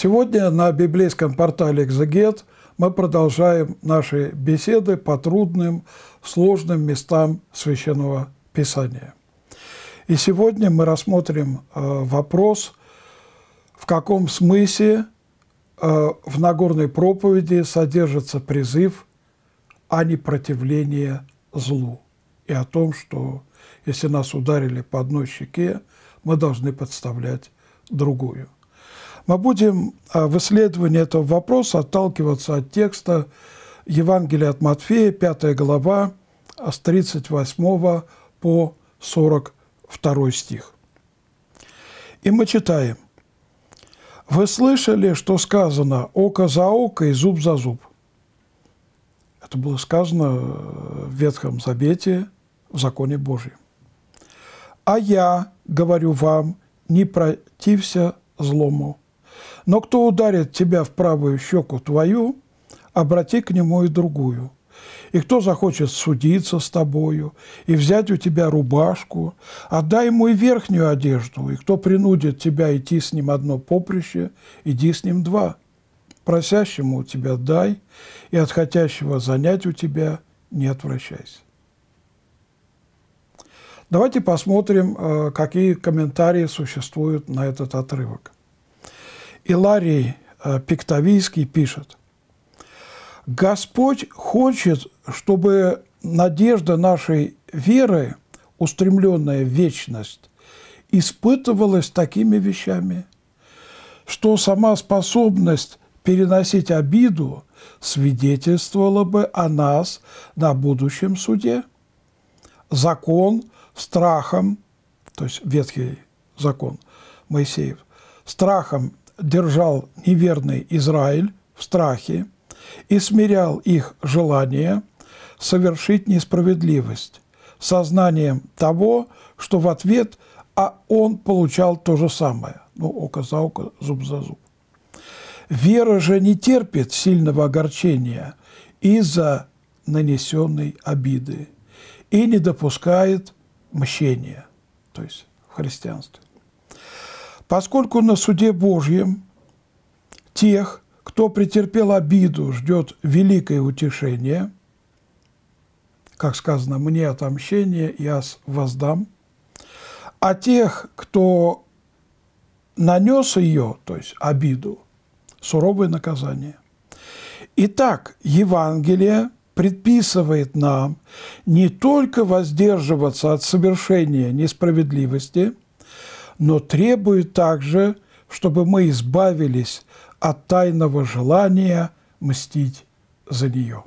Сегодня на библейском портале «Экзегет» мы продолжаем наши беседы по трудным, сложным местам Священного Писания. И сегодня мы рассмотрим э, вопрос, в каком смысле э, в Нагорной проповеди содержится призыв о а непротивлении злу и о том, что если нас ударили по одной щеке, мы должны подставлять другую – мы будем а, в исследовании этого вопроса отталкиваться от текста Евангелия от Матфея, 5 глава, а, с 38 по 42 стих. И мы читаем. «Вы слышали, что сказано «око за око и зуб за зуб»?» Это было сказано э, в Ветхом Завете, в Законе Божьем. «А я говорю вам, не протився злому, но кто ударит тебя в правую щеку твою, обрати к нему и другую. И кто захочет судиться с тобою и взять у тебя рубашку, отдай ему и верхнюю одежду, и кто принудит тебя идти с ним одно поприще, иди с ним два. Просящему у тебя дай, и от хотящего занять у тебя не отвращайся. Давайте посмотрим, э, какие комментарии существуют на этот отрывок. Иларий э, Пиктовийский пишет, «Господь хочет, чтобы надежда нашей веры, устремленная в вечность, испытывалась такими вещами, что сама способность переносить обиду свидетельствовала бы о нас на будущем суде. Закон страхом, то есть ветхий закон Моисеев, страхом держал неверный Израиль в страхе и смирял их желание совершить несправедливость сознанием того, что в ответ а он получал то же самое. Ну, око за око, зуб за зуб. Вера же не терпит сильного огорчения из-за нанесенной обиды и не допускает мщения, то есть в христианстве. Поскольку на суде Божьем тех, кто претерпел обиду, ждет великое утешение, как сказано, мне отомщение, я воздам, а тех, кто нанес ее, то есть обиду, суровое наказание. Итак, Евангелие предписывает нам не только воздерживаться от совершения несправедливости – но требует также, чтобы мы избавились от тайного желания мстить за нее.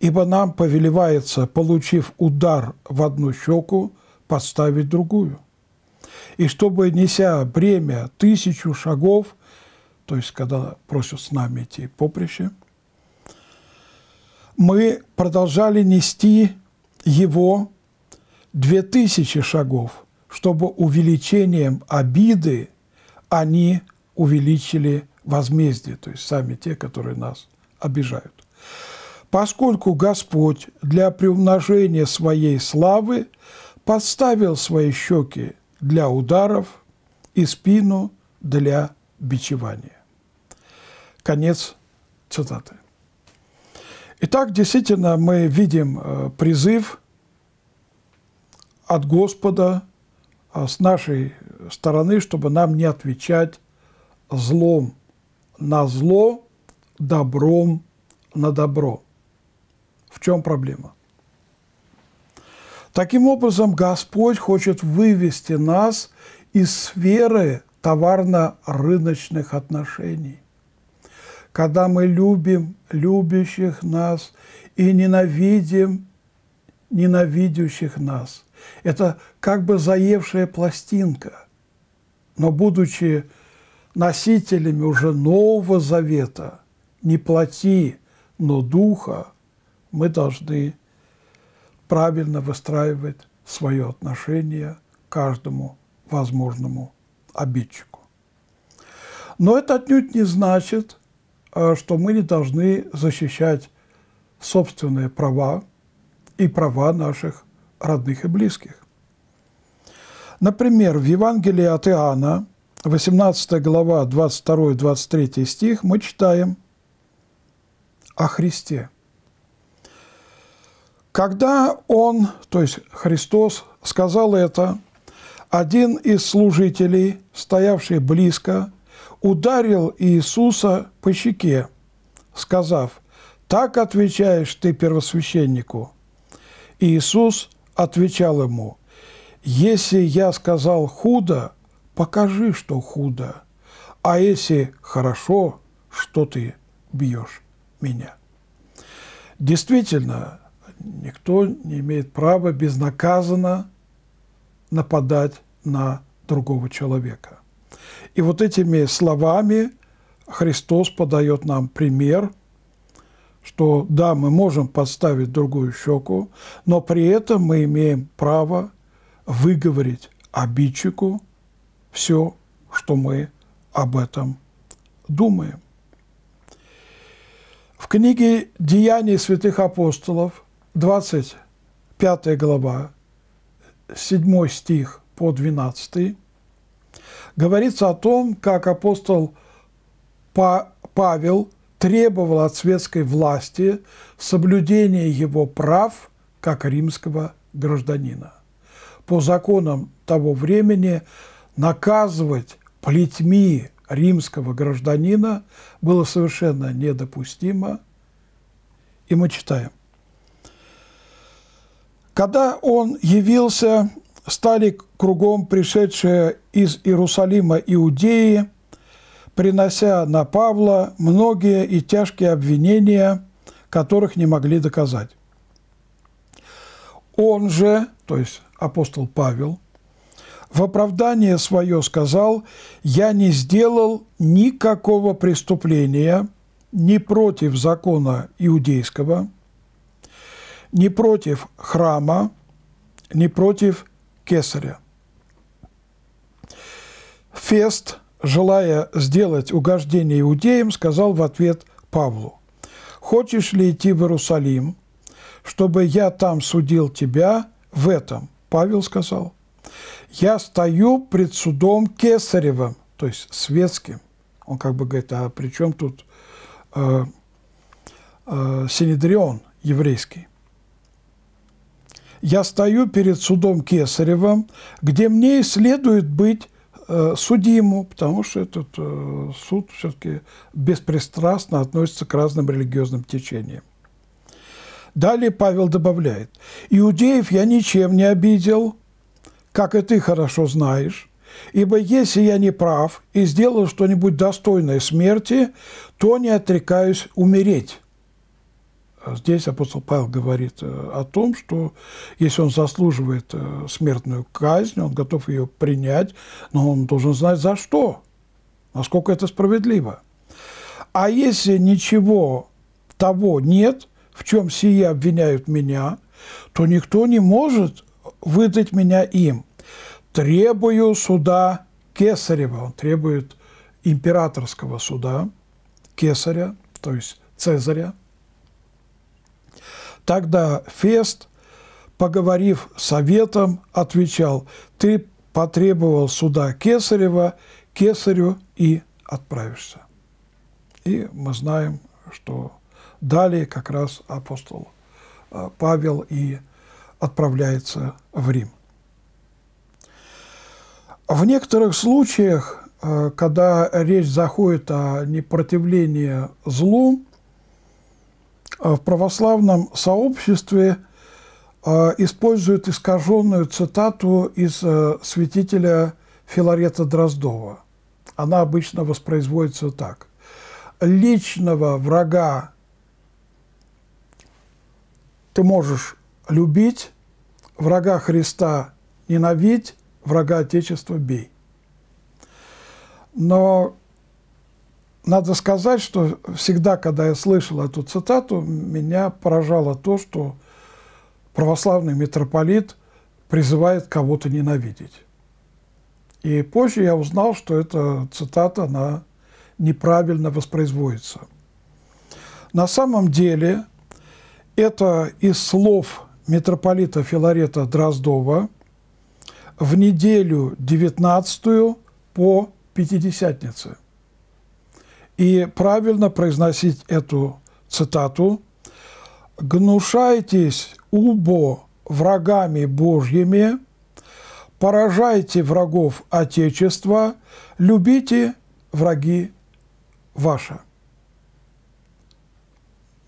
Ибо нам повелевается, получив удар в одну щеку, подставить другую. И чтобы, неся бремя тысячу шагов, то есть когда просят с нами идти поприще, мы продолжали нести его две тысячи шагов – чтобы увеличением обиды они увеличили возмездие, то есть сами те, которые нас обижают. Поскольку Господь для приумножения своей славы подставил свои щеки для ударов и спину для бичевания. Конец цитаты. Итак, действительно, мы видим э, призыв от Господа а, с нашей стороны, чтобы нам не отвечать злом на зло, добром на добро. В чем проблема? Таким образом, Господь хочет вывести нас из сферы товарно-рыночных отношений, когда мы любим любящих нас и ненавидим ненавидящих нас – это как бы заевшая пластинка. Но будучи носителями уже Нового Завета, не плоти, но духа, мы должны правильно выстраивать свое отношение к каждому возможному обидчику. Но это отнюдь не значит, э, что мы не должны защищать собственные права и права наших родных и близких. Например, в Евангелии от Иоанна, 18 глава, 22-23 стих, мы читаем о Христе. Когда Он, то есть Христос, сказал это, один из служителей, стоявший близко, ударил Иисуса по щеке, сказав, «Так отвечаешь ты первосвященнику». Иисус отвечал ему, «Если я сказал худо, покажи, что худо, а если хорошо, что ты бьешь меня». Действительно, никто не имеет права безнаказанно нападать на другого человека. И вот этими словами Христос подает нам пример – что да, мы можем поставить другую щеку, но при этом мы имеем право выговорить обидчику все, что мы об этом думаем. В книге «Деяний святых апостолов» 25 глава, 7 стих по 12, говорится о том, как апостол Павел – требовал от светской власти соблюдения его прав как римского гражданина. По законам того времени наказывать плетьми римского гражданина было совершенно недопустимо. И мы читаем. Когда он явился, стали кругом пришедшие из Иерусалима иудеи – принося на Павла многие и тяжкие обвинения, которых не могли доказать. Он же, то есть апостол Павел, в оправдание свое сказал, «Я не сделал никакого преступления ни против закона иудейского, ни против храма, ни против кесаря». Фест – желая сделать угождение иудеям, сказал в ответ Павлу, «Хочешь ли идти в Иерусалим, чтобы я там судил тебя в этом?» Павел сказал, «Я стою пред судом Кесаревым, то есть светским». Он как бы говорит, а при чем тут э, э, Синедрион еврейский? «Я стою перед судом Кесаревым, где мне и следует быть Э, судиму, потому что этот э, суд все-таки беспристрастно относится к разным религиозным течениям. Далее Павел добавляет, «Иудеев я ничем не обидел, как и ты хорошо знаешь, ибо если я не прав и сделал что-нибудь достойное смерти, то не отрекаюсь умереть». Здесь апостол Павел говорит э, о том, что если он заслуживает э, смертную казнь, он готов ее принять, но он должен знать за что, насколько это справедливо. А если ничего того нет, в чем сие обвиняют меня, то никто не может выдать меня им. Требую суда Кесарева, он требует императорского суда Кесаря, то есть Цезаря, Тогда Фест, поговорив советом, отвечал, «Ты потребовал суда Кесарева, Кесарю и отправишься». И мы знаем, что далее как раз апостол а, Павел и отправляется в Рим. В некоторых случаях, а, когда речь заходит о непротивлении злу, Э, в православном сообществе э, используют искаженную цитату из э, святителя Филарета Дроздова. Она обычно воспроизводится так. «Личного врага ты можешь любить, врага Христа ненавидь, врага Отечества бей». Но надо сказать, что всегда, когда я слышал эту цитату, меня поражало то, что православный митрополит призывает кого-то ненавидеть. И позже я узнал, что эта цитата, она неправильно воспроизводится. На самом деле, это из слов митрополита Филарета Дроздова в неделю 19 по Пятидесятнице. И правильно произносить эту цитату. «Гнушайтесь, убо, врагами Божьими, поражайте врагов Отечества, любите враги ваши».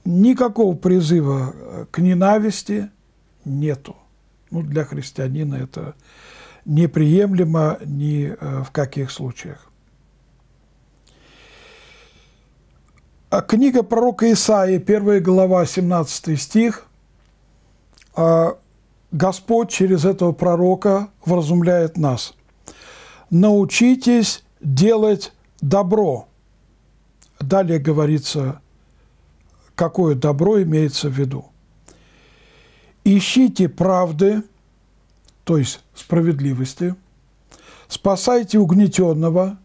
Никакого призыва к ненависти нету. Ну, для христианина это неприемлемо ни э, в каких случаях. А книга пророка Исаии, 1 глава, 17 стих. А, Господь через этого пророка вразумляет нас. «Научитесь делать добро». Далее говорится, какое добро имеется в виду. «Ищите правды», то есть справедливости, «спасайте угнетенного»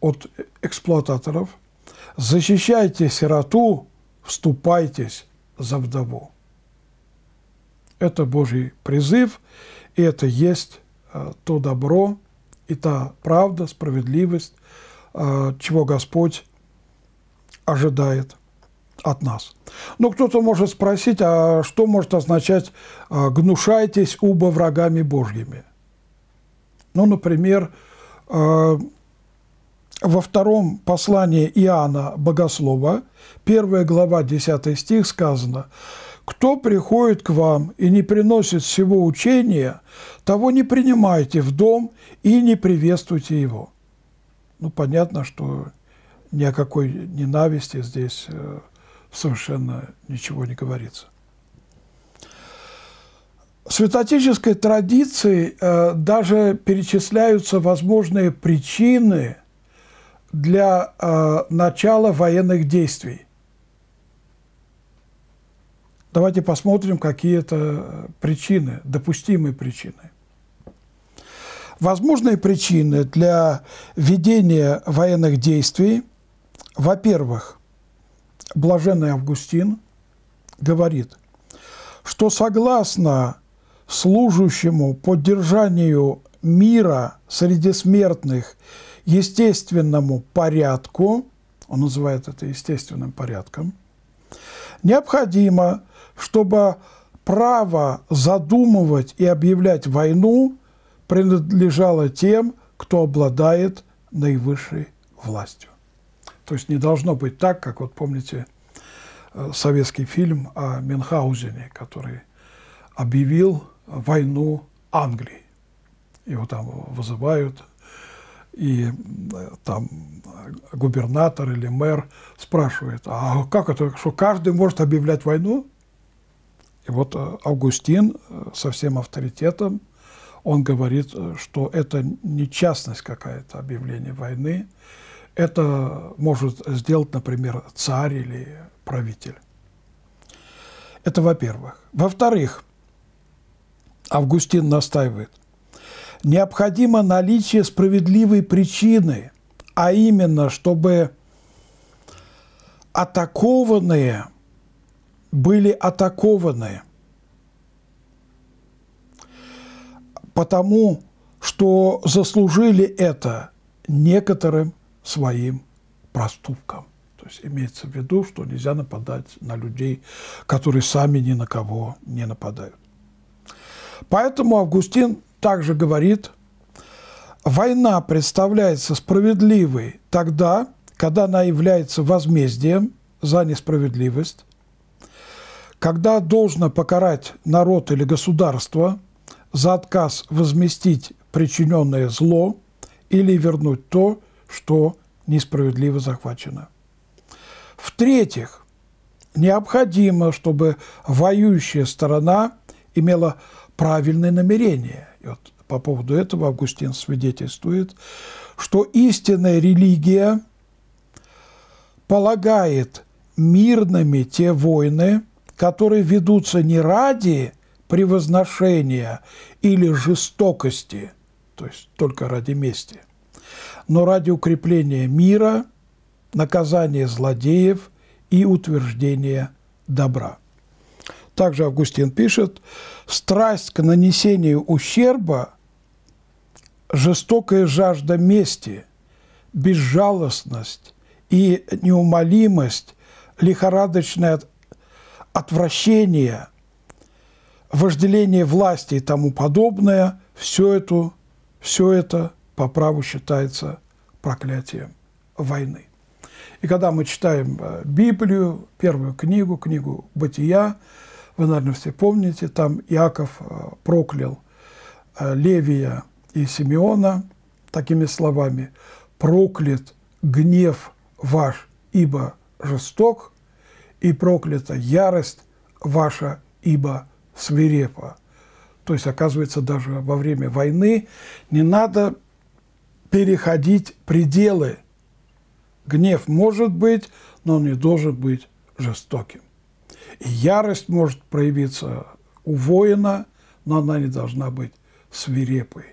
от эксплуататоров – защищайте сироту, вступайтесь за вдову. Это Божий призыв, и это есть э, то добро и та правда, справедливость, э, чего Господь ожидает от нас. Но кто-то может спросить, а что может означать э, «гнушайтесь убо врагами Божьими»? Ну, например, во втором послании Иоанна Богослова, первая глава, 10 стих сказано, «Кто приходит к вам и не приносит всего учения, того не принимайте в дом и не приветствуйте его». Ну, понятно, что ни о какой ненависти здесь э, совершенно ничего не говорится. В святотеческой традиции э, даже перечисляются возможные причины – для э, начала военных действий. Давайте посмотрим, какие это причины, допустимые причины. Возможные причины для ведения военных действий, во-первых, блаженный Августин говорит, что согласно служащему поддержанию мира среди смертных – естественному порядку, он называет это естественным порядком, необходимо, чтобы право задумывать и объявлять войну принадлежало тем, кто обладает наивысшей властью. То есть не должно быть так, как вот помните э, советский фильм о Мюнхгаузене, который объявил войну Англии. Его там вызывают и э, там губернатор или мэр спрашивает, а как это, что каждый может объявлять войну? И вот э, Августин э, со всем авторитетом, он говорит, что это не частность какая-то объявление войны, это может сделать, например, царь или правитель. Это во-первых. Во-вторых, Августин настаивает – необходимо наличие справедливой причины, а именно, чтобы атакованные были атакованы. Потому что заслужили это некоторым своим проступкам. То есть имеется в виду, что нельзя нападать на людей, которые сами ни на кого не нападают. Поэтому Августин также говорит, война представляется справедливой тогда, когда она является возмездием за несправедливость, когда должно покарать народ или государство за отказ возместить причиненное зло или вернуть то, что несправедливо захвачено. В-третьих, необходимо, чтобы воюющая сторона имела правильное намерение – и вот по поводу этого Августин свидетельствует, что истинная религия полагает мирными те войны, которые ведутся не ради превозношения или жестокости, то есть только ради мести, но ради укрепления мира, наказания злодеев и утверждения добра также Августин пишет, страсть к нанесению ущерба, жестокая жажда мести, безжалостность и неумолимость, лихорадочное отвращение, вожделение власти и тому подобное, все это, все это по праву считается проклятием войны. И когда мы читаем э, Библию, первую книгу, книгу «Бытия», вы, наверное, все помните, там Иаков э, проклял э, Левия и Симеона такими словами «Проклят гнев ваш, ибо жесток, и проклята ярость ваша, ибо свирепа». То есть, оказывается, даже во время войны не надо переходить пределы. Гнев может быть, но он не должен быть жестоким. И ярость может проявиться у воина, но она не должна быть свирепой.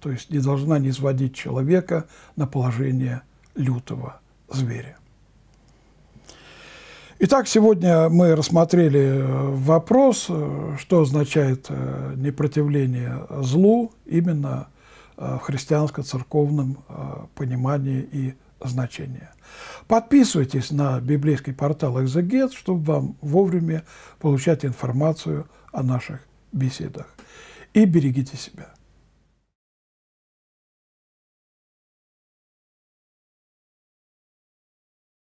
То есть не должна не сводить человека на положение лютого зверя. Итак, сегодня мы рассмотрели э, вопрос, э, что означает э, непротивление злу именно в христианско-церковном понимании и значение. Подписывайтесь на библейский портал «Экзегет», чтобы вам вовремя получать информацию о наших беседах. И берегите себя.